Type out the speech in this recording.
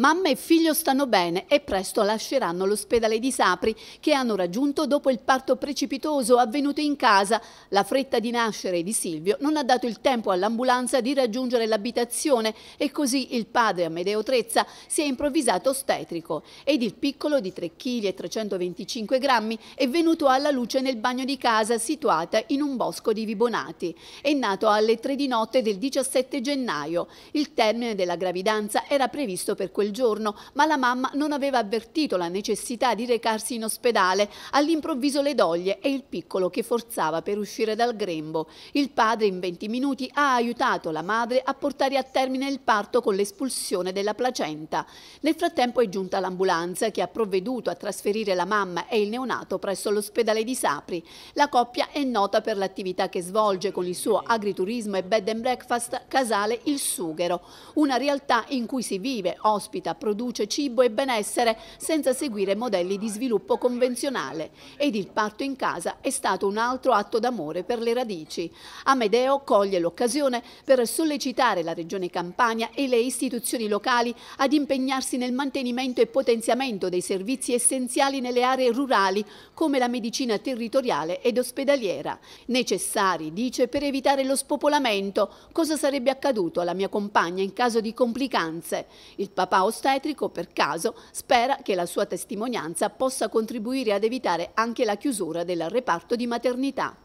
Mamma e figlio stanno bene e presto lasceranno l'ospedale di Sapri che hanno raggiunto dopo il parto precipitoso avvenuto in casa. La fretta di nascere di Silvio non ha dato il tempo all'ambulanza di raggiungere l'abitazione e così il padre Amedeo Trezza si è improvvisato ostetrico ed il piccolo di 3 kg e 325 grammi è venuto alla luce nel bagno di casa situata in un bosco di Vibonati. È nato alle 3 di notte del 17 gennaio. Il termine della gravidanza era previsto per quel quel giorno, ma la mamma non aveva avvertito la necessità di recarsi in ospedale. All'improvviso le doglie e il piccolo che forzava per uscire dal grembo. Il padre in 20 minuti ha aiutato la madre a portare a termine il parto con l'espulsione della placenta. Nel frattempo è giunta l'ambulanza che ha provveduto a trasferire la mamma e il neonato presso l'ospedale di Sapri. La coppia è nota per l'attività che svolge con il suo agriturismo e bed and breakfast casale Il Sughero, una realtà in cui si vive, ospita ospita, produce cibo e benessere senza seguire modelli di sviluppo convenzionale. Ed il patto in casa è stato un altro atto d'amore per le radici. Amedeo coglie l'occasione per sollecitare la Regione Campania e le istituzioni locali ad impegnarsi nel mantenimento e potenziamento dei servizi essenziali nelle aree rurali, come la medicina territoriale ed ospedaliera. Necessari, dice, per evitare lo spopolamento. Cosa sarebbe accaduto alla mia compagna in caso di complicanze? Il papà ostetrico per caso spera che la sua testimonianza possa contribuire ad evitare anche la chiusura del reparto di maternità.